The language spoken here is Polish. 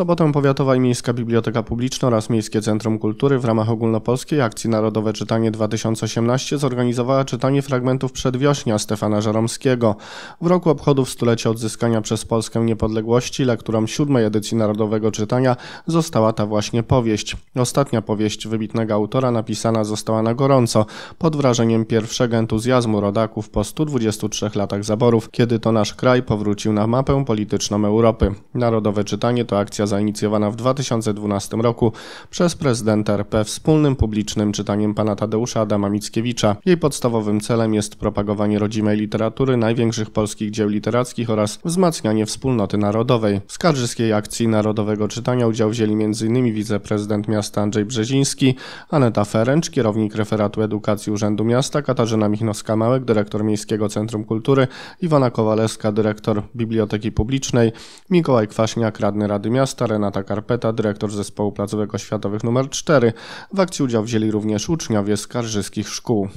sobotę Powiatowa i Miejska Biblioteka Publiczna oraz Miejskie Centrum Kultury w ramach ogólnopolskiej akcji Narodowe Czytanie 2018 zorganizowała czytanie fragmentów Przedwiośnia Stefana Żeromskiego. W roku obchodów stulecia odzyskania przez Polskę niepodległości lekturą siódmej edycji Narodowego Czytania została ta właśnie powieść. Ostatnia powieść wybitnego autora napisana została na gorąco, pod wrażeniem pierwszego entuzjazmu rodaków po 123 latach zaborów, kiedy to nasz kraj powrócił na mapę polityczną Europy. Narodowe Czytanie to akcja zainicjowana w 2012 roku przez prezydenta RP wspólnym publicznym czytaniem pana Tadeusza Adama Mickiewicza. Jej podstawowym celem jest propagowanie rodzimej literatury, największych polskich dzieł literackich oraz wzmacnianie wspólnoty narodowej. W skarżyskiej akcji Narodowego Czytania udział wzięli m.in. wiceprezydent miasta Andrzej Brzeziński, Aneta Ferencz, kierownik referatu edukacji Urzędu Miasta, Katarzyna Michnowska-Małek, dyrektor Miejskiego Centrum Kultury, Iwana Kowaleska, dyrektor Biblioteki Publicznej, Mikołaj Kwaśniak, radny Rady Miasta, Miasta Renata Karpeta, dyrektor Zespołu Placówek Oświatowych nr 4. W akcji udział wzięli również uczniowie z karżyskich szkół.